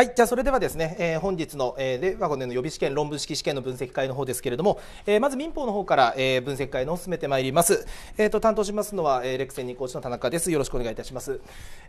はい、じゃあそれではですね、えー、本日の、えー、令和5年の予備試験論文式試験の分析会の方ですけれども、えー、まず民法の方から、えー、分析会の進めてまいります。えっ、ー、と担当しますのは、えー、レクセン二講師の田中です。よろしくお願いいたします。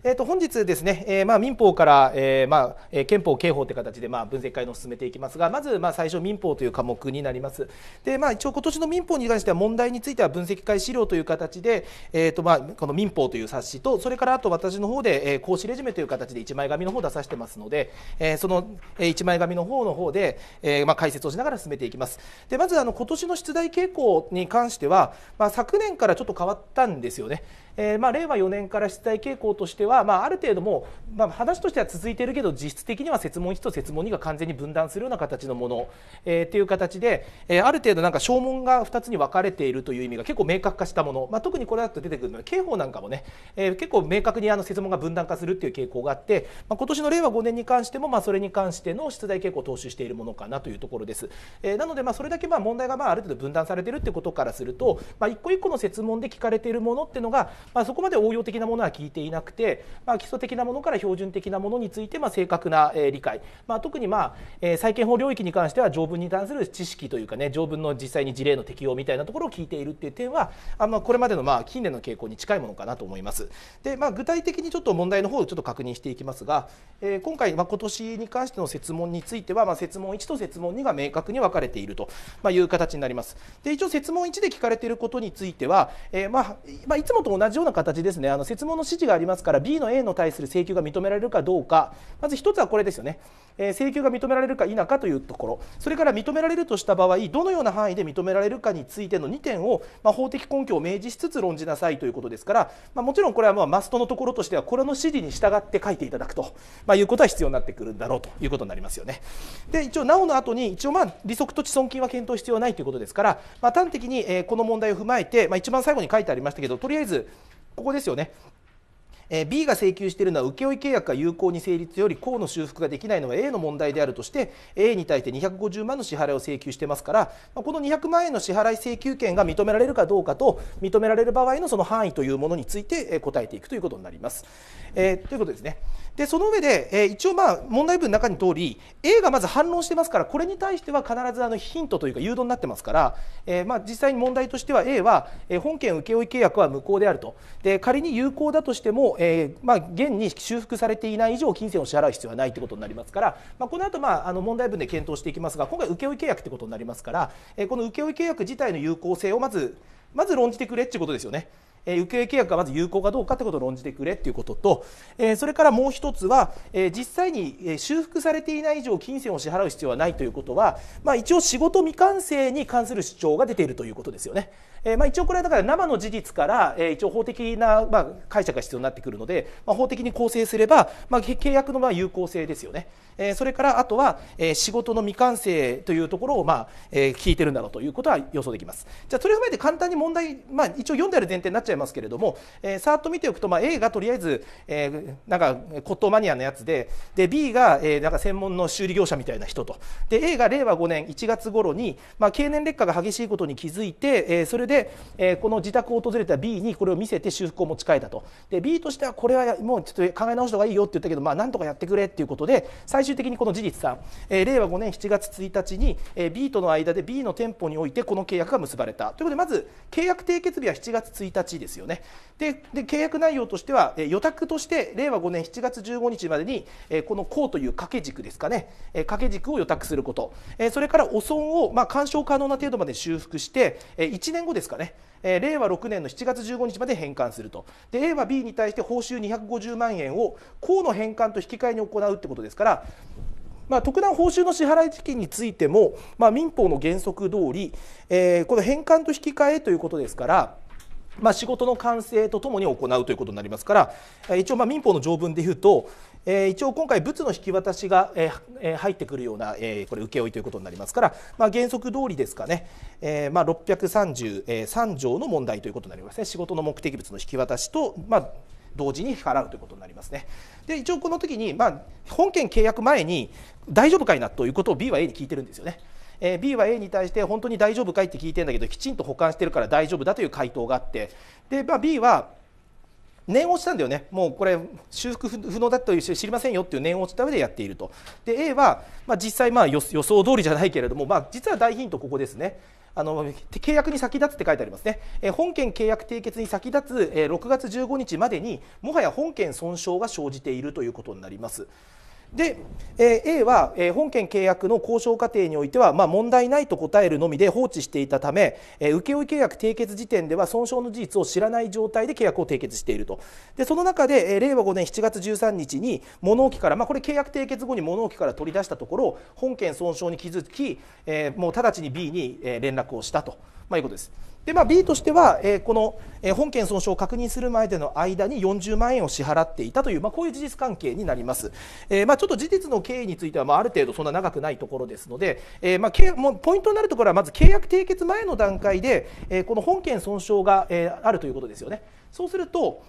えっ、ー、と本日ですね、えー、まあ民法から、えー、まあ、え憲法刑法という形でまあ分析会の進めていきますが、まずまあ最初民法という科目になります。でまあ一応今年の民法に関しては問題については分析会資料という形で、えっ、ー、とまあこの民法という冊子とそれからあと私の方で、えー、講師レジュメという形で一枚紙の方を出させてますので。えー、その一枚紙の方の方で、えー、まあ、解説をしながら進めていきます。でまずあの今年の出題傾向に関しては、まあ、昨年からちょっと変わったんですよね。えー、まあ、令和4年から出題傾向としては、まあ、ある程度もまあ、話としては続いているけど実質的には設問1と設問2が完全に分断するような形のもの、えー、っていう形で、えー、ある程度なんか証文が2つに分かれているという意味が結構明確化したもの、まあ、特にこれだと出てくるのは刑法なんかもね、えー、結構明確にあの設問が分断化するっていう傾向があって、まあ、今年の令和5年に関しても、まあ、それに関しての出題傾向を踏襲しているものかなというところです。えー、なので、まあ、それだけまあ問題がまあある程度分断されているってことからすると、まあ、一個一個の設問で聞かれているものっていうのがまあ、そこまで応用的なものは聞いていなくて、まあ、基礎的なものから標準的なものについて、まあ、正確な、えー、理解、まあ、特に、まあえー、債権法領域に関しては条文に関する知識というかね条文の実際に事例の適用みたいなところを聞いているっていう点はあのこれまでの、まあ、近年の傾向に近いものかなと思います。でまあ、具体的にちょっと問題の方をちょっと確認していきますが、えー、今回、まあ、今年に関しての設問については、まあ、設問1と設問2が明確に分かれていると、まあ、いう形になります。で一応設問1で聞かれていることについては、えーまあまあ、いつもと同じじような形ですねあの設問の指示がありますから B の A の対する請求が認められるかどうかまず1つはこれですよねえ請求が認められるか否かというところそれから認められるとした場合どのような範囲で認められるかについての2点を、ま法的根拠を明示しつつ論じなさいということですから、まもちろんこれはまあマストのところとしてはこれの指示に従って書いていただくと、まいうことは必要になってくるんだろうということになりますよね。で一応なおの後に一応まあ利息と地損金は検討必要ないということですから、ま端的に、えこの問題を踏まえて、まあ、一番最後に書いてありましたけどとりあえずここですよね。え B が請求しているのは請負契約が有効に成立より項の修復ができないのは A の問題であるとして A に対して250万の支払いを請求してますからこの200万円の支払い請求権が認められるかどうかと認められる場合のその範囲というものについて答えていくということになります。えー、ということですね。でその上で、えー、一応まあ問題文の中に通り A がまず反論してますからこれに対しては必ずあのヒントというか誘導になってますから、えー、まあ実際に問題としては A は、えー、本件請負契約は無効であるとで仮に有効だとしても、えー、まあ現に修復されていない以上金銭を支払う必要はないということになりますから、まあ、この後まああの問題文で検討していきますが今回請負契約ということになりますから、えー、この請負契約自体の有効性をまずまず論じてくれっていうことですよね。え受け入れ契約がまず有効かどうかということを論じてくれということと、えそれからもう1つは、え実際に、え修復されていない以上金銭を支払う必要はないということは、まあ、一応仕事未完成に関する主張が出ているということですよね。えー、まあ、一応これはだから生の事実から、えー、一応法的な、まあ、解釈が必要になってくるので、まあ、法的に構成すれば、まあ、契約のまあ有効性ですよね、えー、それからあとは、えー、仕事の未完成というところを、まあえー、聞いてるんだろうということは予想できますじゃあそれを踏まえて簡単に問題、まあ、一応読んである前提になっちゃいますけれども、えー、さーっと見ておくと、まあ、A がとりあえず、えー、なんか骨董マニアのやつでで B が、えー、なんか専門の修理業者みたいな人とで A が令和5年1月頃に、まあ、経年劣化が激しいことに気づいて、えー、それでで、えー、この自宅を訪れた B にこれを見せて修復を持ち帰ったとで B としてはこれはもうちょっと考え直した方がいいよって言ったけど、まあ、なんとかやってくれっていうことで最終的にこの事実さん、えー、令和5年7月1日に、えー、B との間で B の店舗においてこの契約が結ばれたということでまず契約締結日は7月1日ですよねで契約内容としては、えー、予託として令和5年7月15日までに、えー、この項という掛け軸ですかね、えー、掛け軸を予託すること、えー、それから汚損を、まあ、干渉可能な程度まで修復して、えー、1年後ですですかね、えー、令和6年の7月15日まで返還するとで A は B に対して報酬250万円を公の返還と引き換えに行うってことですからまあ、特段報酬の支払い時期についても、まあ、民法の原則通り、えー、この返還と引き換えということですから、まあ、仕事の完成とともに行うということになりますから一応ま民法の条文でいうと、えー、一応今回物の引き渡しが、えー、入ってくるような、えー、これ請負ということになりますから、まあ、原則通りですかね、えー、まあ633条の問題ということになりますね仕事の目的物の引き渡しと、まあ、同時に払うということになりますね。で一応この時に、まあ、本件契約前に大丈夫かいなということを B は A に聞いてるんですよね。えー、B は A に対して本当に大丈夫かいって聞いてんだけどきちんと保管してるから大丈夫だという回答があってで、まあ、B は念をしたんだよねもうこれ修復不能だという知りませんよっていう念をった上でやっているとで A は、まあ、実際まあ予想通りじゃないけれども、まあ、実は大ヒントここですねあの契約に先立つって書いてありますね、え本件契約締結に先立つ、え6月15日までにもはや本件損傷が生じているということになります。で、え A は、え本件契約の交渉過程においては、まあ、問題ないと答えるのみで放置していたため、え請負契約締結時点では損傷の事実を知らない状態で契約を締結しているとでその中で、え令和5年7月13日に物置から、まあ、これ契約締結後に物置から取り出したところ本件損傷に気づき、えもう直ちに B に連絡をしたと、まあ、いうことです。でまあ、B としては、えー、この、えー、本件損傷を確認する前での間に40万円を支払っていたという、まあ、こういう事実関係になります、えー、まあ、ちょっと事実の経緯については、まあ、ある程度そんな長くないところですので、えまあ、もうポイントになるところはまず契約締結前の段階で、えこの本件損傷が、えあるということですよね。そうすると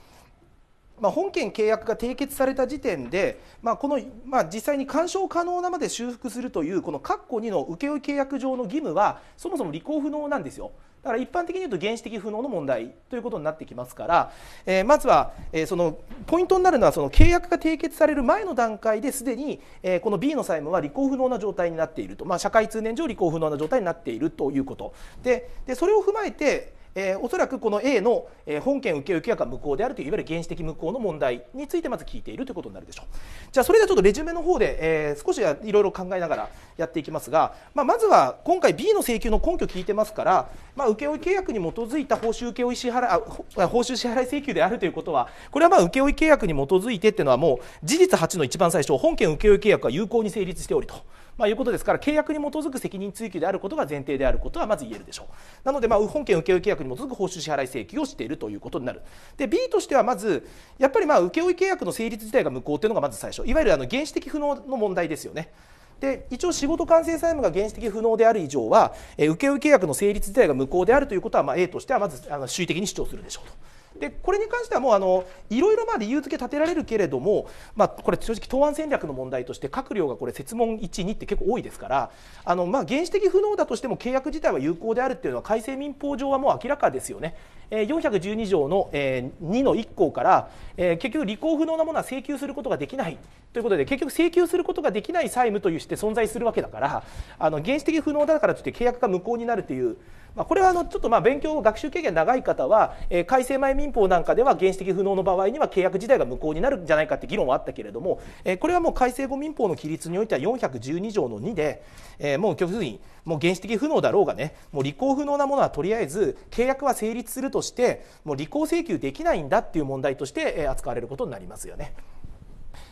まあ、本件契約が締結された時点で、まあ、この、まあ、実際に干渉可能なまで修復するというこの括弧2の請負契約上の義務はそもそも履行不能なんですよ。だから一般的に言うと原始的不能の問題ということになってきますから、えー、まずは、えー、そのポイントになるのはその契約が締結される前の段階ですでに、えー、この B の債務は履行不能な状態になっていると、まあ、社会通念上履行不能な状態になっているということででそれを踏まえてえー、おそらくこの A の、えー、本件受け受けは無効であるといういわゆる原始的無効の問題についてまず聞いているということになるでしょうじゃあそれではちょっとレジュメの方で、えー、少しいろいろ考えながらやっていきますが、まあ、まずは今回 B の請求の根拠を聞いてますから、まあ、請負契約に基づいた報酬請負支払あ報酬支払い請求であるということはこれはまあ請負契約に基づいてっていうのはもう事実8の一番最初本件請負契約は有効に成立しておりと。まあ、いうことですから契約に基づく責任追及であることが前提であることはまず言えるでしょうなので、まあ、本件請負契約に基づく報酬支払い請求をしているということになるで B としてはまずやっぱりまあ請負契約の成立自体が無効というのがまず最初いわゆるあの原始的不能の問題ですよねで一応仕事完成債務が原始的不能である以上は、え請負契約の成立自体が無効であるということは、まあ、A としてはまずあの恣意的に主張するでしょうと。でこれに関してはもうあのいろいろまあ理由付け立てられるけれども、まあ、これ正直答案戦略の問題として閣僚がこれ設問12って結構多いですからあのまあ原始的不能だとしても契約自体は有効であるっていうのは改正民法上はもう明らかですよね。412条の2の1項から結局履行不能なものは請求することができないということで結局請求することができない債務というして存在するわけだからあの原始的不能だからといって契約が無効になるというまあ、これはあのちょっとまあ勉強学習経験長い方は、えー、改正前民法なんかでは原始的不能の場合には契約自体が無効になるんじゃないかって議論はあったけれども、えー、これはもう改正後民法の規律においては412条の2で、えー、もう極端にもう原始的不能だろうがねもう履行不能なものはとりあえず契約は成立するとしてもう履行請求できないんだっていう問題として扱われることになりますよね。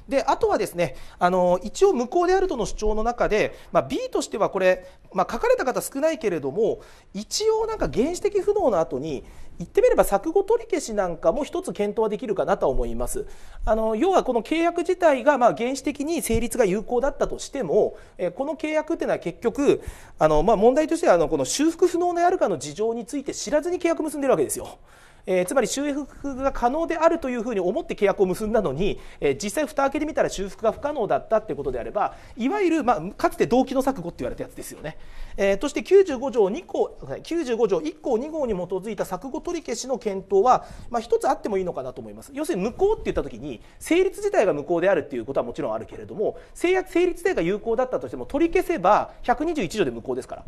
であとはですねあの一応無効であるとの主張の中で、まあ、B としてはこれ、まあ、書かれた方少ないけれども一応なんか原始的不能の後に言ってみれば錯誤取り消しなんかも一つ検討はできるかなと思いますあの要はこの契約自体がまあ原始的に成立が有効だったとしても、えこの契約っていうのは結局あの、まあ、問題としてはあのこの修復不能であるかの事情について知らずに契約結んでるわけですよ。えー、つまり修復が可能であるというふうに思って契約を結んだのに、えー、実際蓋開けてみたら修復が不可能だったってことであればいわゆる、まあ、かつて動機の錯誤って言われたやつですよね、えー、として95条2項95条1項2号に基づいた錯誤取り消しの検討は、まあ、一つあってもいいのかなと思います要するに無効って言った時に成立自体が無効であるっていうことはもちろんあるけれども成立自体が有効だったとしても取り消せば121条で無効ですから。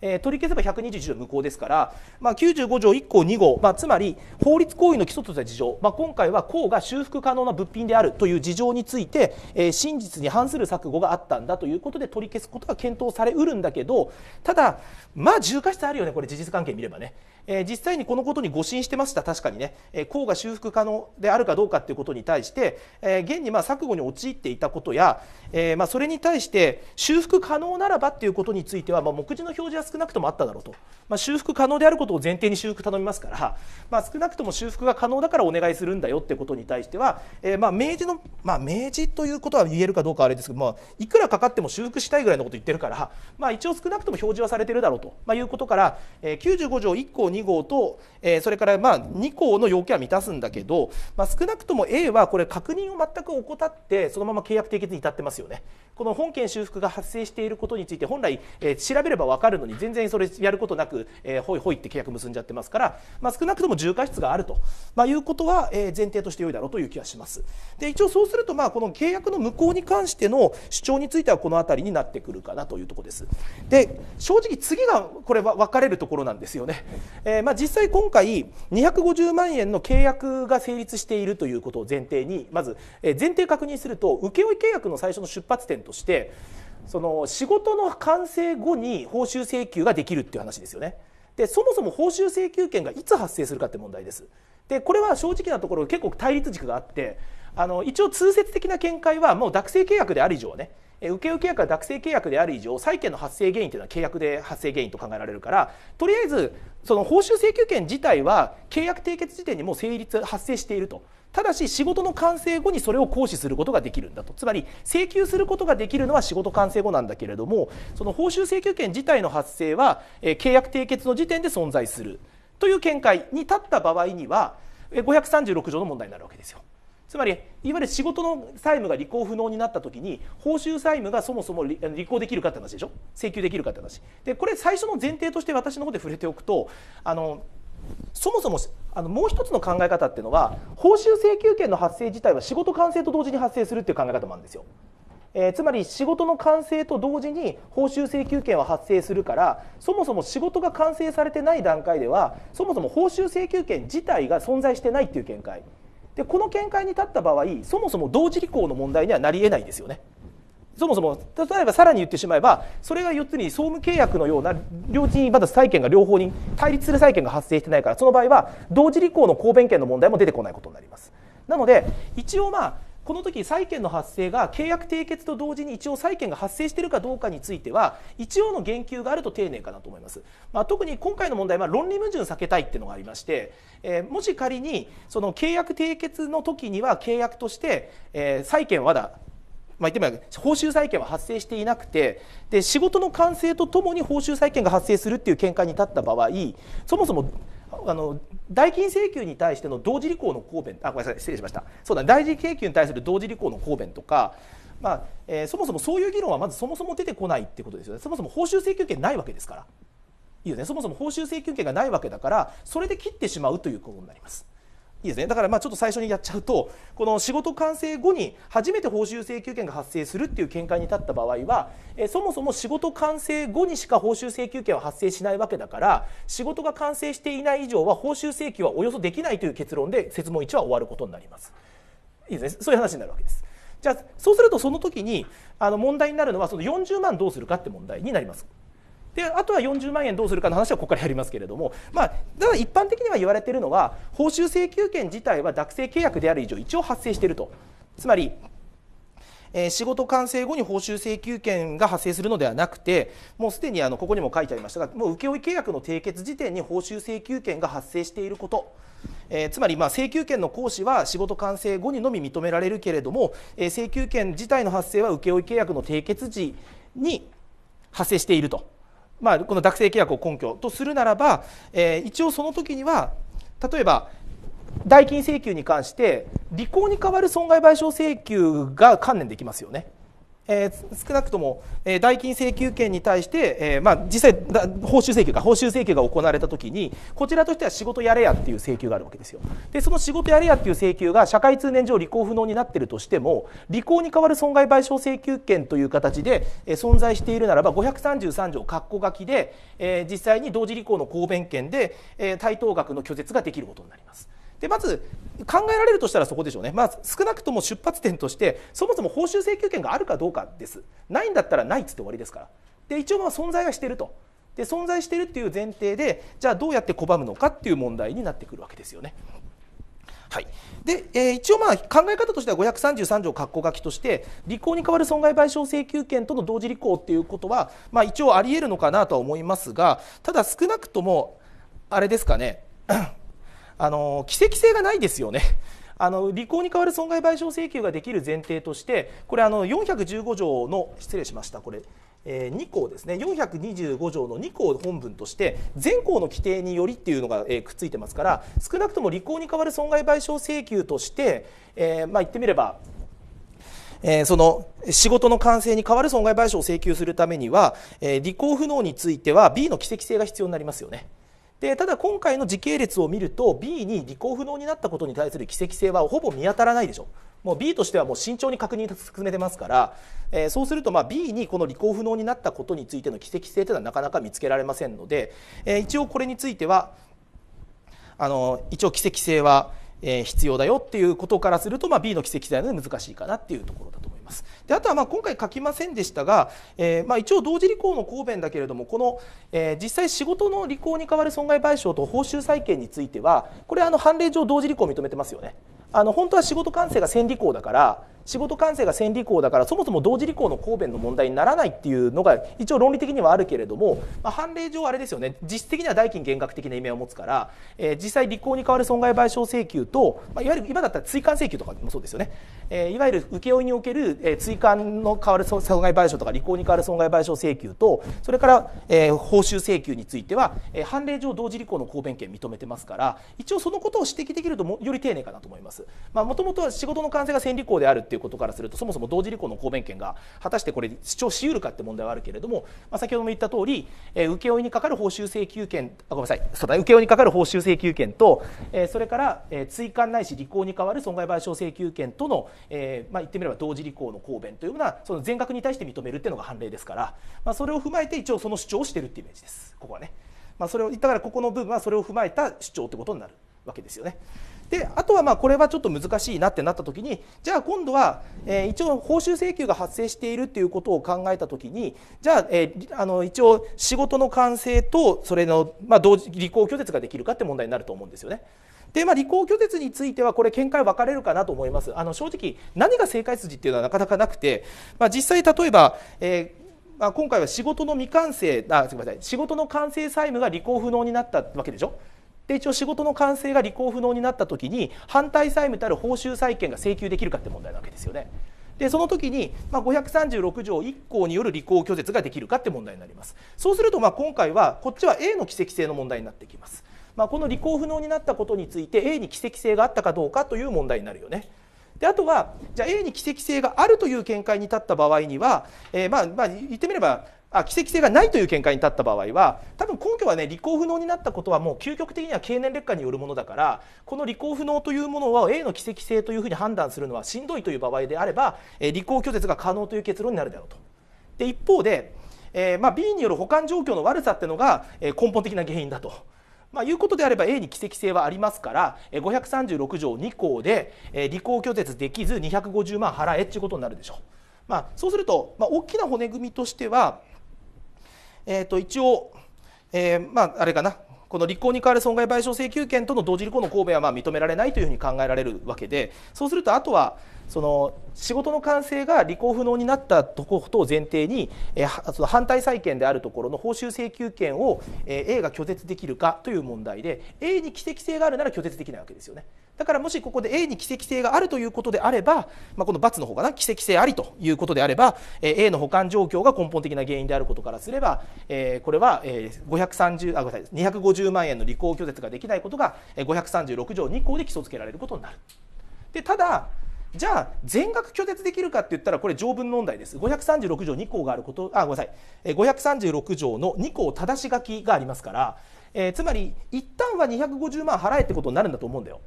えー、取り消せば121条無効ですから、まあ、95条1項2号、まあ、つまり法律行為の基礎とした事情、まあ、今回は項が修復可能な物品であるという事情について、えー、真実に反する錯誤があったんだということで取り消すことが検討されうるんだけどただまあ重過失あるよねこれ事実関係見ればね。えー、実際にこのことに誤信してました確かにね、えー、が修復可能であるかどうかっていうことに対して、えー、現にまあ錯誤に陥っていたことや、えー、まあそれに対して修復可能ならばっていうことについては、まあ、目次の表示は少なくともあっただろうと、まあ、修復可能であることを前提に修復頼みますから、まあ、少なくとも修復が可能だからお願いするんだよってことに対しては、えー、まあ明示の、まあ、明治ということは言えるかどうかあれですけど、まあ、いくらかかっても修復したいぐらいのこと言ってるから、まあ、一応少なくとも表示はされてるだろうと、まあ、いうことから、えー、95条1項2 2号と、えー、それからまあ2項の要件は満たすんだけど、まあ、少なくとも A はこれ確認を全く怠ってそのまま契約締結に至ってますよね。この本件修復が発生していることについて本来、えー、調べれば分かるのに全然それやることなく、えー、ほいほいって契約結んじゃってますから、まあ、少なくとも重過失があると、まあ、いうことは、えー、前提として良いだろうという気がします。で一応そうすると、まあ、この契約の無効に関しての主張についてはこの辺りになってくるかなというところです。で正直次がこれは分かれるところなんですよね。えー、まあ、実際今回250万円の契約が成立しているということを前提にまず、え前提確認すると請負契約の最初の出発点としてその仕事の完成後に報酬請求ができるっていう話ですよね。でそもそも報酬請求権がいつ発生するかって問題です。でこれは正直なところ結構対立軸があってあの一応通説的な見解はもう学生契約である以上はね請負契約が学生契約である以上債権の発生原因というのは契約で発生原因と考えられるからとりあえずその報酬請求権自体は契約締結時点にもう成立発生していると。ただし仕事の完成後にそれを行使することができるんだとつまり請求することができるのは仕事完成後なんだけれどもその報酬請求権自体の発生は、え契約締結の時点で存在するという見解に立った場合には536条の問題になるわけですよ。つまりいわゆる仕事の債務が履行不能になった時に報酬債務がそもそも履行できるかって話でしょ請求できるかって話でこれ最初の前提として私の方で触れておくとあのそもそもあのもう一つの考え方っていうのは報酬請求権の発生自体は仕事完成と同時に発生するっていう考え方もあるんですよ。えー、つまり仕事の完成と同時に報酬請求権は発生するからそもそも仕事が完成されてない段階ではそもそも報酬請求権自体が存在してないっていう見解でこの見解に立った場合そもそも同時履行の問題にはなりえないですよね。そもそも例えばさらに言ってしまえばそれが要するに総務契約のような両地にまだ債権が両方に対立する債権が発生してないからその場合は同時履行の公弁権の問題も出てこないことになります。なので一応まあこの時債権の発生が契約締結と同時に一応債権が発生しているかどうかについては一応の言及があると丁寧かなと思います、まあ、特に今回の問題は論理矛盾避けたいっていうのがありまして、えー、もし仮にその契約締結の時には契約として、えー、債権はだまあ、言ってみれば報酬債権は発生していなくてで仕事の完成とともに報酬債権が発生するっていう見解に立った場合そもそもあの代金請求に対しての同時履行の答弁あごめんなさい失礼しましたそうだ代金請求に対する同時履行の答弁とかまあえー、そもそもそういう議論はまずそもそも出てこないってことですよねそもそも報酬請求権ないわけですからいいよねそもそも報酬請求権がないわけだからそれで切ってしまうということになります。いいですね、だからまあちょっと最初にやっちゃうとこの仕事完成後に初めて報酬請求権が発生するっていう見解に立った場合はえそもそも仕事完成後にしか報酬請求権は発生しないわけだから仕事が完成していない以上は報酬請求はおよそできないという結論で設問1は終わることになります。いいですね、そういう話になるわけです。じゃあそうするとその時にあの問題になるのはその40万どうするかって問題になります。であとは40万円どうするかの話はここからやりますけれども、まあ、ただ一般的には言われているのは報酬請求権自体は学生契約である以上一応発生していると。つまりえ仕事完成後に報酬請求権が発生するのではなくてもうすでにあのここにも書いてありましたがもう請負契約の締結時点に報酬請求権が発生していること。えー、つまりま請求権の行使は仕事完成後にのみ認められるけれども、えー、請求権自体の発生は請負契約の締結時に発生しているとまあ、この学生契約を根拠とするならば、えー、一応その時には例えば代金請求に関して履行に代わる損害賠償請求が観念できますよね。えー、少なくとも、えー、代金請求権に対して、えーまあ、実際報酬請求か報酬請求が行われた時にこちらとしては仕事やれやっていう請求があるわけですよでその仕事やれやっていう請求が社会通念上履行不能になってるとしても履行に代わる損害賠償請求権という形で、えー、存在しているならば533条括弧書きで、えー、実際に同時履行の公弁権で、えー、対等額の拒絶ができることになります。でまず考えられるとしたらそこでしょうね、まあ、少なくとも出発点としてそもそも報酬請求権があるかどうかですないんだったらないっつって終わりですからで一応まあ存在はしてるとで存在してるっていう前提でじゃあどうやって拒むのかっていう問題になってくるわけですよね。はい、で、えー、一応まあ考え方としては533条括弧書きとして履行に代わる損害賠償請求権との同時履行っていうことは、まあ、一応ありえるのかなとは思いますがただ少なくともあれですかねあの奇跡性がないですよね。あの履行に代わる損害賠償請求ができる前提としてこれあの415条の失礼しましたこれ、えー、2項ですね425条の2項本文として全項の規定によりっていうのが、えー、くっついてますから少なくとも履行に代わる損害賠償請求として、えー、まあ、言ってみればえー、その仕事の完成に代わる損害賠償を請求するためには、えー、履行不能については B の奇跡性が必要になりますよね。でただ今回の時系列を見ると B に履行不能になったことに対する奇跡性はほぼ見当たらないでしょもう B としてはもう慎重に確認進めてますから、えー、そうするとま B にこの履行不能になったことについての奇跡性というのはなかなか見つけられませんので、えー、一応これについてはあの一応奇跡性はえー、必要だよっていうことからすると、まあ、B の規制記載なので難しいかなっていうところだと思います。であとはまあ今回書きませんでしたが、えー、まあ一応同時履行の答弁だけれどもこの、えー、実際仕事の履行に代わる損害賠償と報酬債権についてはこれあの判例上同時履行を認めてますよね。あの本当は仕事完成が先履行だから仕事関成が線履行だからそもそも同時履行の公弁の問題にならないっていうのが一応論理的にはあるけれども、まあ、判例上あれですよね実質的には代金減額的な意味を持つから、えー、実際履行に代わる損害賠償請求と、まあ、いわゆる今だったら追加請求とかもそうですよね、えー、いわゆる請負における、えー、追加の代わる損害賠償とか履行に代わる損害賠償請求とそれから、えー、報酬請求については、えー、判例上同時履行の公弁権認めてますから一応そのことを指摘できるともより丁寧かなと思います。まあ、元々は仕事の関係が線履行であるっていうことからするとそもそも同時履行の抗弁権が果たしてこれ主張しうるかって問題はあるけれども、まあ、先ほども言った通り、えー、請負にかかる報酬請求権あごめんなさいそうだ請負にかかる報酬請求権と、えー、それから、えー、追加ないし履行に代わる損害賠償請求権との、えーまあ、言ってみれば同時履行の抗弁というものはその全額に対して認めるっていうのが判例ですから、まあ、それを踏まえて一応その主張をしてるっていうイメージですここはね。まあ、それをだからここの部分はそれを踏まえた主張ってことになるわけですよね。であとはまあこれはちょっと難しいなってなった時にじゃあ今度は、えー、一応報酬請求が発生しているっていうことを考えた時にじゃあ,、えー、あの一応仕事の完成とそれの、まあ、同時履行拒絶ができるかって問題になると思うんですよね。でまあ、履行拒絶についてはこれ見解分かれるかなと思いますあの正直何が正解筋っていうのはなかなかなくて、まあ、実際例えば、えーまあ、今回は仕事の未完成あすみません仕事の完成債務が履行不能になったわけでしょで一応仕事の完成が履行不能になった時に反対債務たる報酬債権が請求できるかって問題なわけですよね。でその時に、まあ、536条1項による履行拒絶ができるかって問題になりますそうするとまあ今回はこっちは A の奇跡性の問題になってきます、まあ、この履行不能になったことについて A に奇跡性があったかどうかという問題になるよねであとはじゃあ A に奇跡性があるという見解に立った場合には、えー、まあまあ言ってみればあ奇跡性がないという見解に立った場合は多分根拠はね履行不能になったことはもう究極的には経年劣化によるものだからこの履行不能というものは A の奇跡性というふうに判断するのはしんどいという場合であれば、えー、履行拒絶が可能という結論になるだろうと。で一方で、えーまあ、B による保管状況の悪さっていうのが、えー、根本的な原因だと。まあ、いうことであれば A に奇跡性はありますから536条2項で、え履行拒絶できず250万払えっていうことになるでしょう。まあ、そうすると、まあ、大きな骨組みとしてはえー、と一応、えー、まあ、あれかなこの立候に代わる損害賠償請求権との同時履行の公戸はま認められないというふうに考えられるわけでそうするとあとはその仕事の完成が履行不能になったことを前提に、えその反対債権であるところの報酬請求権を、え A が拒絶できるかという問題で A に奇跡性があるなら拒絶できないわけですよねだからもしここで A に奇跡性があるということであれば、まあ、この×の方かな奇跡性ありということであれば、え A の保管状況が根本的な原因であることからすれば、えこれは、え530あごめんなさい250万円の履行拒絶ができないことが536条2項で基礎付けられることになる。でただじゃあ全額拒絶できるかって言ったらこれ条文問題です536条2項があることあごめんなさい536条の2項正し書きがありますから、えー、つまり一旦は250万払えってことになるんだと思うんだよ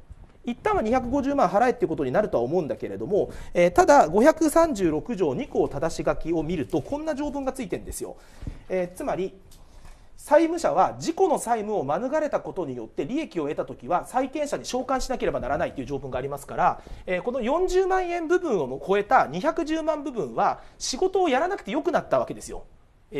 一旦は250万払えってことになるとは思うんだけれども、えー、ただ536条2項正し書きを見るとこんな条文がついてるんですよ、えー、つまり債務者は事故の債務を免れたことによって利益を得た時は債権者に償還しなければならないという条文がありますから、えー、この40万円部分を超えた210万部分は仕事をやらなくてよくなったわけですよ。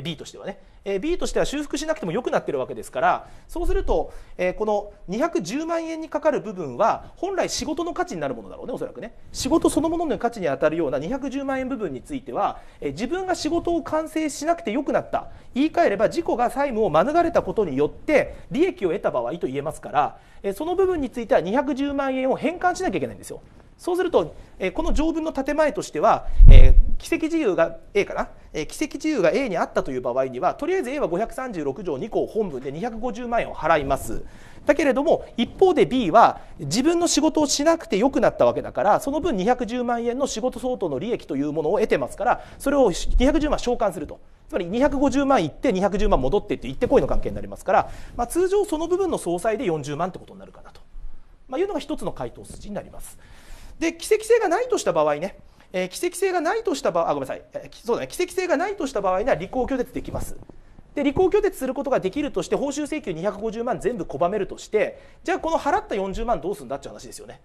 B としてはね B としては修復しなくても良くなってるわけですからそうするとこの210万円にかかる部分は本来仕事の価値になるものだろうねおそらくね仕事そのものの価値に当たるような210万円部分については自分が仕事を完成しなくて良くなった言い換えれば事故が債務を免れたことによって利益を得た場合と言えますからその部分については210万円を返還しなきゃいけないんですよ。そうすると、えこの条文の建前としては、えー、奇跡自由が A かな、え奇跡自由が A にあったという場合にはとりあえず A は536条2項本文で250万円を払いますだけれども一方で B は自分の仕事をしなくてよくなったわけだからその分210万円の仕事相当の利益というものを得てますからそれを210万償還すると。つまり250万いって210万戻ってって行ってこいの関係になりますから、まあ、通常その部分の総裁で40万ってことになるかなと、まあ、いうのが一つの回答筋になります。で奇跡性がないとした場合ねえー、奇跡性がないとした場合、あ、ごめんなさい、えー、そうだね、奇跡性がないとした場合には履行拒絶できます。で、履行拒絶することができるとして、報酬請求250万全部拒めるとして、じゃあこの払った40万どうするんだっていう話ですよね。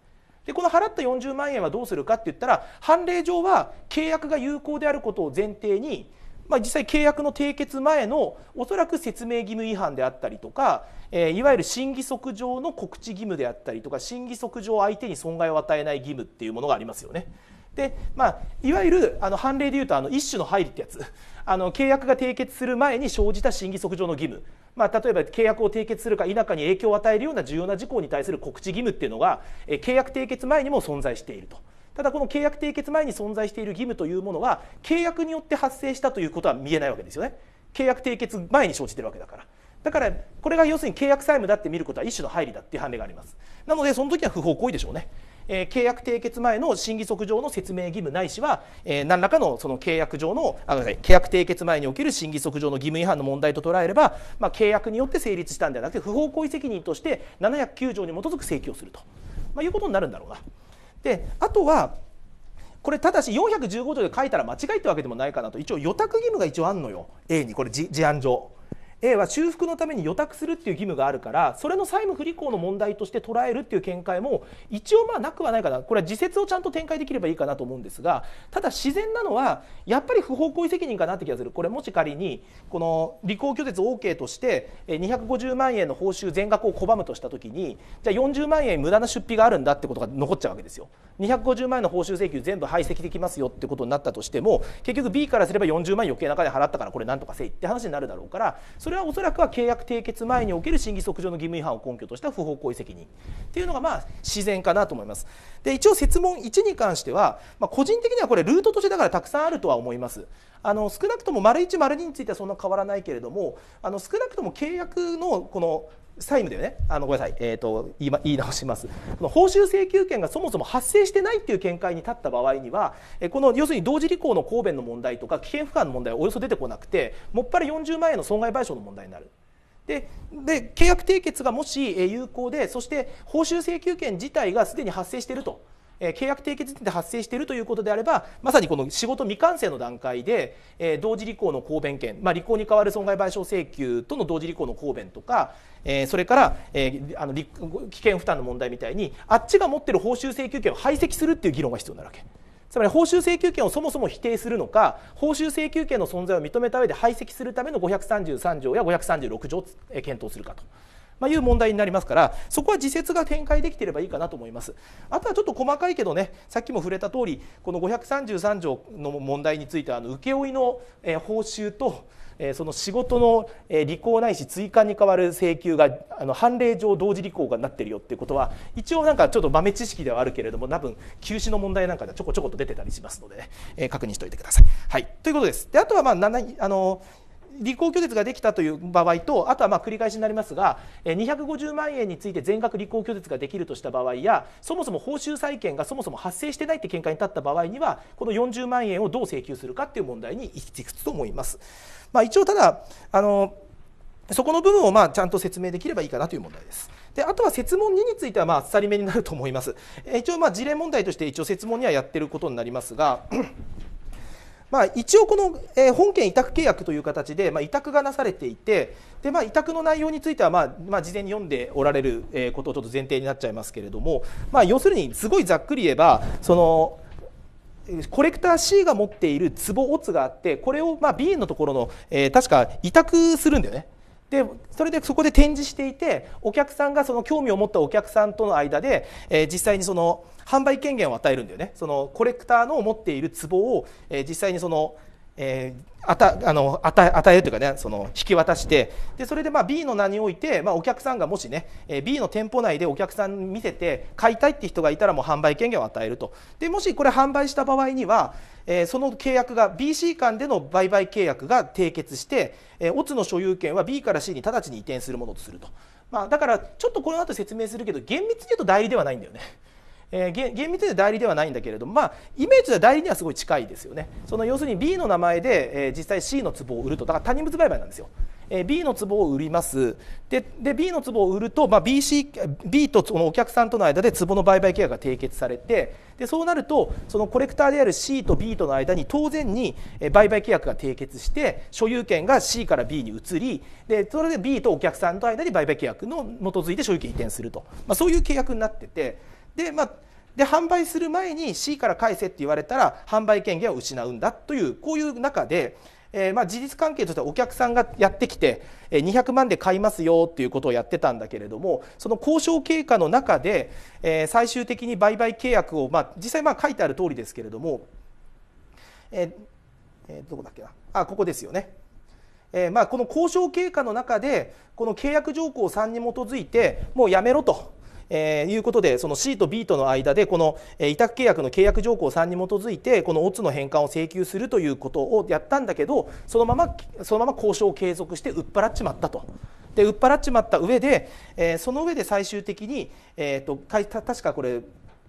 で、この払った40万円はどうするかって言ったら、判例上は契約が有効であることを前提に、まあ、実際契約の締結前のおそらく説明義務違反であったりとか、えいわゆる審議則上の告知義務であったりとか審議則上相手に損害を与えない義務っていうものがありますよね。でまあ、いわゆるあの判例でいうとあの一種の入りってやつ あの契約が締結する前に生じた審議則上の義務、まあ、例えば契約を締結するか否かに影響を与えるような重要な事項に対する告知義務っていうのが、え契約締結前にも存在していると。ただこの契約締結前に存在している義務というものは契約によって発生したということは見えないわけですよね契約締結前に生じてるわけだからだからこれが要するに契約債務だって見ることは一種の配慮だっていう判例がありますなのでその時は不法行為でしょうね、えー、契約締結前の審議則上の説明義務ないしは、えー、何らかのその契約上のあの契約締結前における審議則上の義務違反の問題と捉えれば、まあ、契約によって成立したんではなくて不法行為責任として709条に基づく請求をすると、まあ、いうことになるんだろうな。であとはこれただし415条で書いたら間違いってわけでもないかなと一応予託義務が一応あんのよ A にこれ事案上 A は修復のために予託するっていう義務があるからそれの債務不履行の問題として捉えるっていう見解も一応まあなくはないかなこれは自説をちゃんと展開できればいいかなと思うんですがただ自然なのはやっぱり不法行為責任かなって気がするこれもし仮にこの履行拒絶 OK として250万円の報酬全額を拒むとした時にじゃあ40万円無駄な出費があるんだってことが残っちゃうわけですよ。250万円の報酬請求全部排斥できますよってことになったとしても結局 B からすれば40万円余計な金払ったからこれなんとかせいって話になるだろうからそれはおそらくは契約締結前における審議則上の義務違反を根拠とした不法行為責任っていうのがまあ自然かなと思います。で一応設問1に関しては、まあ、個人的にはこれルートとしてだからたくさんあるとは思います。あの少なくとも丸1丸2についてはそんな変わらないけれどもあの少なくとも契約のこの債務だよねあのごめんなさい、えーと、言い言い直しますこの報酬請求権がそもそも発生してないっていう見解に立った場合にはこの要するに同時履行の公弁の問題とか危険負荷の問題はおよそ出てこなくてもっぱら40万円の損害賠償の問題になる。でで契約締結がもし有効でそして報酬請求権自体がすでに発生していると契約締結時点で発生しているということであればまさにこの仕事未完成の段階で、同時履行の抗弁権、まあ、履行に代わる損害賠償請求との同時履行の抗弁とか、それから、危険負担の問題みたいにあっちが持っている報酬請求権を排斥するという議論が必要になるわけ。つまり報酬請求権をそもそも否定するのか報酬請求権の存在を認めた上で排斥するための533条や536条を検討するかと。まあ、いう問題になりますからそこは自説が展開できていればいいかなと思いますあとはちょっと細かいけどねさっきも触れた通りこの533条の問題についてはあの請負の、報酬とその仕事の履行ないし追加に代わる請求があの判例上同時履行がなってるよっていうことは一応なんかちょっと豆知識ではあるけれども多分休止の問題なんかではちょこちょこと出てたりしますので、ね、確認しておいてください。はい、ということです。であとはまああの履行拒絶ができたという場合とあとはま繰り返しになりますが250万円について全額履行拒絶ができるとした場合やそもそも報酬債権がそもそも発生してないって見解に立った場合にはこの40万円をどう請求するかっていう問題に行き着くと思います。まあ、一応ただあのそこの部分をまあちゃんと説明できればいいかなという問題です。であとは設問2についてはまあありめになると思います。一応まあ事例問題として一応設問にはやってることになりますがまあ、一応この、えー、本件委託契約という形で、まあ、委託がなされていてで、まあ、委託の内容については、まあまあ、事前に読んでおられる、えー、ことをちょっと前提になっちゃいますけれども、まあ、要するにすごいざっくり言えばそのコレクター C が持っている壺オツがあってこれをまあ B のところの、えー、確か委託するんだよね。でそれでそこで展示していてお客さんがその興味を持ったお客さんとの間で、えー、実際にその販売権限を与えるんだよねそのコレクターの持っている壺を、えー、実際にそのえー、あたあの与えるというかねその引き渡してでそれでまあ B の名において、まあ、お客さんがもしね、えー、B の店舗内でお客さんに見せて買いたいって人がいたらもう販売権限を与えるとでもしこれ販売した場合には、えー、その契約が BC 間での売買契約が締結して、えー、オツの所有権は B から C に直ちに移転するものとすると、まあ、だからちょっとこの後説明するけど厳密に言うと代理ではないんだよね。えー、厳密に代理ではないんだけれども、まあ、イメージは代理にはすごい近いですよねその要するに B の名前で、えー、実際 C の壺を売るとだから他人物売買なんですよ、えー、B の壺を売りますでで B の壺を売ると、まあ、BC B とそのお客さんとの間で壺の売買契約が締結されてでそうなるとそのコレクターである C と B との間に当然に売買契約が締結して所有権が C から B に移りでそれで B とお客さんとの間に売買契約の基づいて所有権移転すると、まあ、そういう契約になってて。でまあで販売する前に C から返せって言われたら販売権限を失うんだというこういう中で、えー、まあ事実関係としてはお客さんがやってきて200万で買いますよっていうことをやってたんだけれどもその交渉経過の中で、えー、最終的に売買契約を、まあ、実際まあ書いてある通りですけれども、えーえー、どこだっけなあここですよね。えーまあ、この交渉経過の中でこの契約条項3に基づいてもうやめろとえー、いうことでその C と B との間でこの、え委託契約の契約条項3に基づいてこのオッズの返還を請求するということをやったんだけどそのままそのまま交渉を継続して売っ払っちまったと。で売っ払っちまった上で、えー、その上で最終的に、えーと、と確かこれ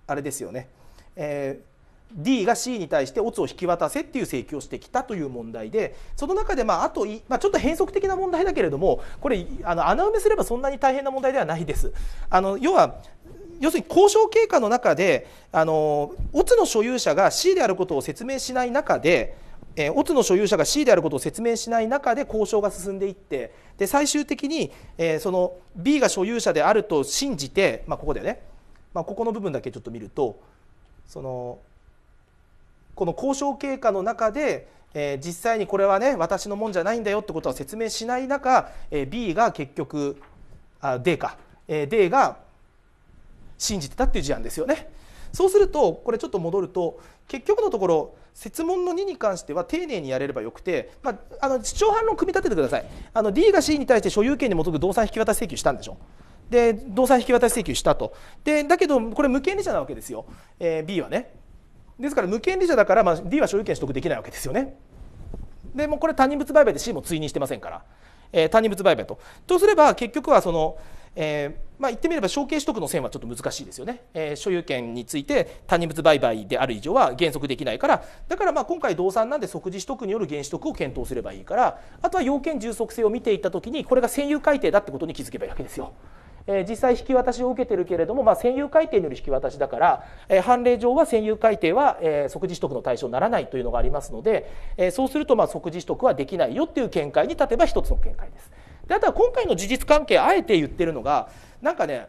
あれですよね、えー D が C に対してオツを引き渡せっていう請求をしてきたという問題でその中でまああと、まあ、ちょっと変則的な問題だけれどもこれあの穴埋めすればそんなに大変な問題ではないです。あの要は要するに交渉経過の中であのオツの所有者が C であることを説明しない中でえー、の所有者が C であることを説明しない中で交渉が進んでいってで最終的に、えー、その B が所有者であると信じて、まあ、ここでね、まあ、ここの部分だけちょっと見るとそのこの交渉経過の中で、えー、実際にこれはね私のもんじゃないんだよってことは説明しない中、えー、B が結局あ D か、えー、D が信じてたっていう事案ですよね。そうするとこれちょっと戻ると結局のところ設問の2に関しては丁寧にやれればよくて、まあ、あの主張反論組み立ててくださいあの D が C に対して所有権に基づく動産引き渡し請求したんでしょで動産引き渡し請求したとでだけどこれ無権利者なわけですよ、えー、B はねですから無権利者だから、まあ、D は所有権取得できないわけですよね。でもこれ他人物売買で C も追認してませんから、えー、他人物売買と。とすれば結局はその、えー、まあ、言ってみれば承継取得の線はちょっと難しいですよね、えー、所有権について他人物売買である以上は原則できないからだからまあ今回動産なんで即時取得による原子得を検討すればいいからあとは要件充足性を見ていった時にこれが占有改定だってことに気づけばいいわけですよ。え実際引き渡しを受けてるけれども、まあ、占有改定による引き渡しだから、え判例上は占有改定は、え即時取得の対象にならないというのがありますので、えそうするとまあ即時取得はできないよっていう見解に立てば一つの見解です。であとは今回の事実関係あえて言ってるのがなんかね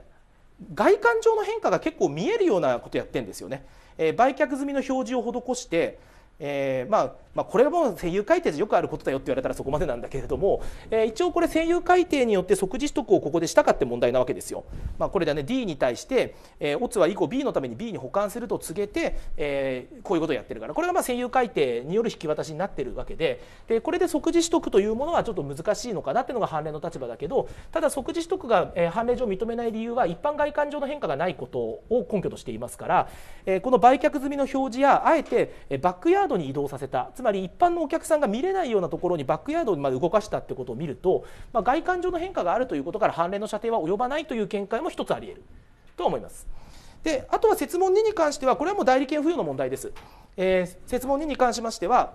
外観上の変化が結構見えるようなことやってんですよね。え売却済みの表示を施してえーまあまあ、これも占有改定でよくあることだよって言われたらそこまでなんだけれども、えー、一応これ占有改定によって即時取得をここでしたかって問題なわけですよ。まあ、これでね D に対して、えー、オツは以降 B のために B に保管すると告げて、えー、こういうことをやってるからこれがまあ占有改定による引き渡しになってるわけででこれで即時取得というものはちょっと難しいのかなっていうのが判例の立場だけどただ即時取得が、えー、判例上認めない理由は一般外観上の変化がないことを根拠としていますから、えー、この売却済みの表示やあえてバックヤードドに移動させたつまり一般のお客さんが見れないようなところにバックヤードまで動かしたってことを見ると、まあ、外観上の変化があるということから判例の射程は及ばないという見解も一つあり得ると思います。であとは設問2に関してはこれはもう代理権付与の問題です。えー、設問2に関しましては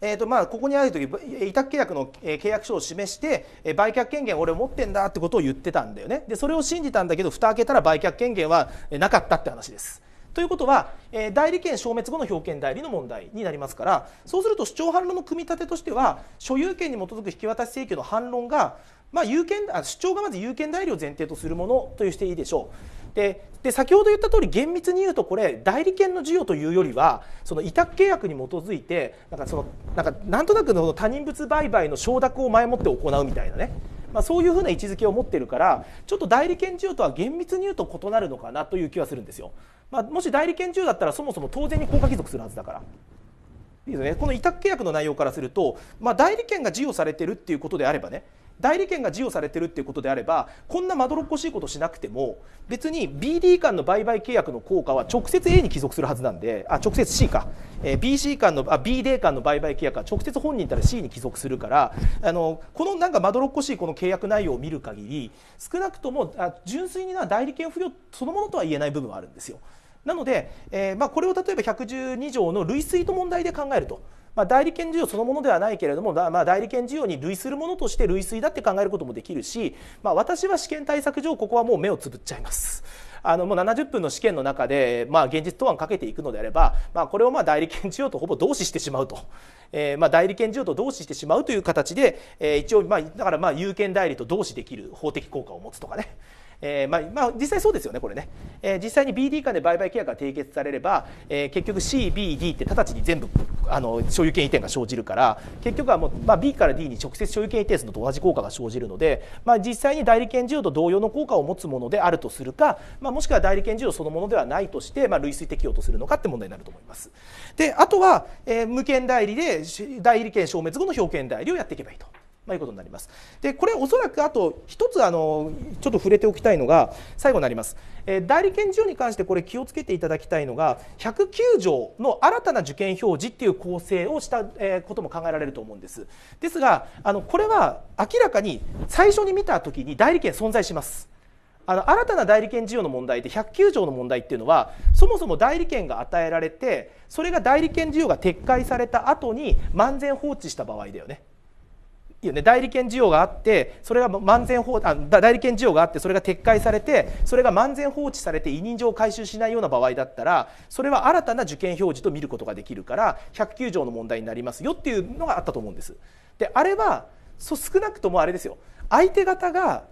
えーとまあ、ここにあるとき委託契約の契約書を示して売却権限俺持ってんだってことを言ってたんだよねでそれを信じたんだけど蓋開けたら売却権限はなかったって話です。ということは、えー、代理権消滅後の表権代理の問題になりますからそうすると主張反論の組み立てとしては所有権に基づく引き渡し請求の反論が、まあ、有権あ主張がまず有権代理を前提とするものというしていいでしょう。でで先ほど言った通り厳密に言うとこれ代理権の授与というよりはその委託契約に基づいてなんかそのなんかなんとなくの他人物売買の承諾を前もって行うみたいなね。まあ、そういうふうな位置づけを持ってるからちょっと代理権授与とは厳密に言うと異なるのかなという気はするんですよ。まあ、もし代理権由だったらそもそも当然に効果帰属するはずだから。いいですね、この委託契約の内容からすると、まあ、代理権が授与されてるっていうことであればね代理権が授与されてるっていうことであればこんなまどろっこしいことしなくても別に BD 間の売買契約の効果は直接 A に帰属するはずなんであ直接 C か、えー、BC 間のあ BD 間の売買契約は直接本人たら C に帰属するからあのこのなんかまどろっこしいこの契約内容を見る限り少なくともあ純粋にな代理権不要そのものとは言えない部分はあるんですよ。なので、えーまあ、これを例えば112条の類推と問題で考えるとまあ、代理権事業そのものではないけれども、まあ、代理権事業に類するものとして類推だって考えることもできるし、まあ、私は試験対策上ここはもう目をつぶっちゃいます。あのもう70分の試験の中で、まあ、現実答案かけていくのであれば、まあ、これをまあ代理権事業とほぼ同視してしまうと、えー、まあ代理権事業と同視してしまうという形で、えー、一応、まあ、だからまあ有権代理と同視できる法的効果を持つとかね。えー、まあ、まあ、実際そうですよねこれね、えー、実際に BD 間で売買契約が締結されれば、えー、結局 CBD って直ちに全部あの所有権移転が生じるから結局はもう、まあ、B から D に直接所有権移転するのと同じ効果が生じるので、まあ、実際に代理権自由と同様の効果を持つものであるとするか、まあ、もしくは代理権事業そのものではないとして、まあ、類推適用とするのかって問題になると思います。であとは、えー、無権代理で代理権消滅後の表権代理をやっていけばいいと。まあ、いうことになります。で、これおそらくあと一つあのちょっと触れておきたいのが最後になります。えー、代理検事に関してこれ気をつけていただきたいのが109条の新たな受験表示っていう構成をした、えー、ことも考えられると思うんです。ですが、あのこれは明らかに最初に見た時に代理権存在します。あの新たな代理権事業の問題で109条の問題っていうのはそもそも代理権が与えられてそれが代理権事業が撤回された後に万全放置した場合だよね。いいよね代理権需要があってそれが万全放あ代理権需要があってそれが撤回されてそれが漫然放置されて委任状を回収しないような場合だったらそれは新たな受験表示と見ることができるから109条の問題になりますよっていうのがあったと思うんです。であれはそ少なくともあれですよ相手方が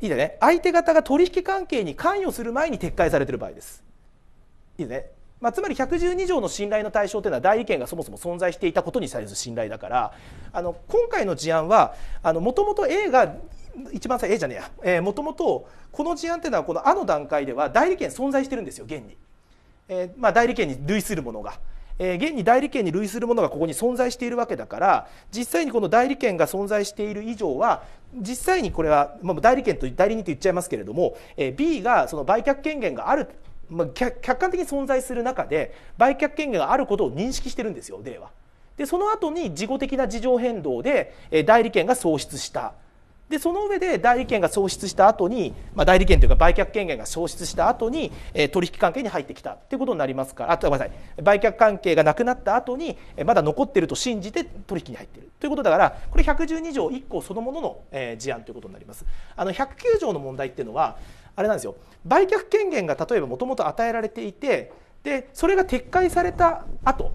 いいだね相手方が取引関係に関与する前に撤回されてる場合です。いいねまあ、つまり112条の信頼の対象というのは代理権がそもそも存在していたことにされる信頼だからあの今回の事案はもともと A が一番最 A じゃねえやもともとこの事案というのはこの「あ」の段階では代理権存在してるんですよ現に。えー、まあ、代理権に類するものが。え現に代理権に類するものがここに存在しているわけだから実際にこの代理権が存在している以上は実際にこれは、まあ、代理権と代理人と言っちゃいますけれども、え B がその売却権限があるまあ、客観的に存在する中で売却権限があることを認識してるんですよ令和。は。でその後に事後的な事情変動で代理権が喪失したでその上で代理権が喪失した後に、まあ、代理権というか売却権限が喪失した後に、え取引関係に入ってきたということになりますからあごめんなさい売却関係がなくなった後に、えまだ残ってると信じて取引に入っているということだからこれ112条1項そのものの、え事案ということになります。あの109条の問題っていうのはあれなんですよ売却権限が例えばもともと与えられていてでそれが撤回された後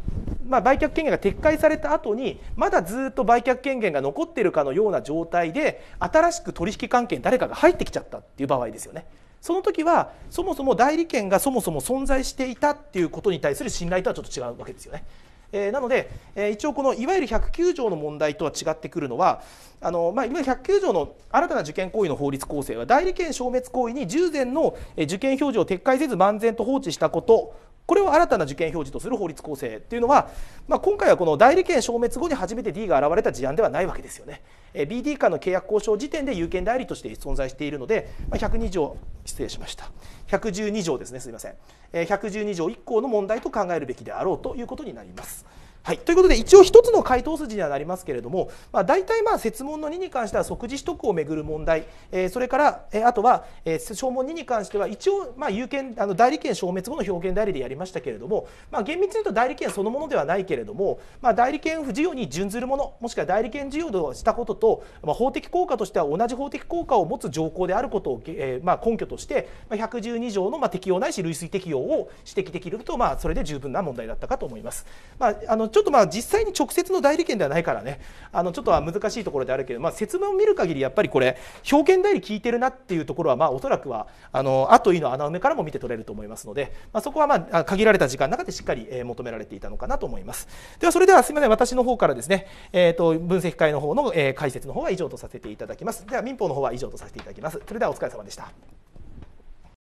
まあ、売却権限が撤回された後にまだずっと売却権限が残ってるかのような状態で新しく取引関係に誰かが入ってきちゃったっていう場合ですよね。その時はそもそも代理権がそもそも存在していたっていうことに対する信頼とはちょっと違うわけですよね。えー、なので、えー、一応このいわゆる109条の問題とは違ってくるのはあの、まあ、いわゆる109条の新たな受験行為の法律構成は代理権消滅行為に従前の受験表示を撤回せず漫然と放置したことこれを新たな受験表示とする法律構成というのは、まあ、今回はこの代理権消滅後に初めて D が現れた事案ではないわけですよね。BD 間の契約交渉時点で有権代理として存在しているので、まあ、102条失礼しました112条ですねすみません112条1項の問題と考えるべきであろうということになります。はい、ということで一応一つの回答筋にはなりますけれども、まあ、大体まあ設問の2に関しては即時取得をめぐる問題、えー、それから、えー、あとは、えー、証文2に関しては一応まあ有権あの代理権消滅後の表現代理でやりましたけれども、まあ、厳密に言うと代理権そのものではないけれども、まあ、代理権不事業に準ずるものもしくは代理権事業をしたことと、まあ、法的効果としては同じ法的効果を持つ条項であることを、えー、まあ根拠として、まあ、112条のまあ適用ないし類推適用を指摘できると、まあ、それで十分な問題だったかと思います。まああのちょっとまあ実際に直接の代理権ではないからねあのちょっとは難しいところであるけど、まあ、説明を見る限りやっぱりこれ表現代理聞いてるなっていうところはまおそらくはあの後いの穴埋めからも見て取れると思いますので、まあ、そこはまあ限られた時間の中でしっかり求められていたのかなと思いますではそれではすみません私の方からですね、えー、と分析会の方の解説の方は以上とさせていただきますでは民法の方は以上とさせていただきますそれではお疲れ様でした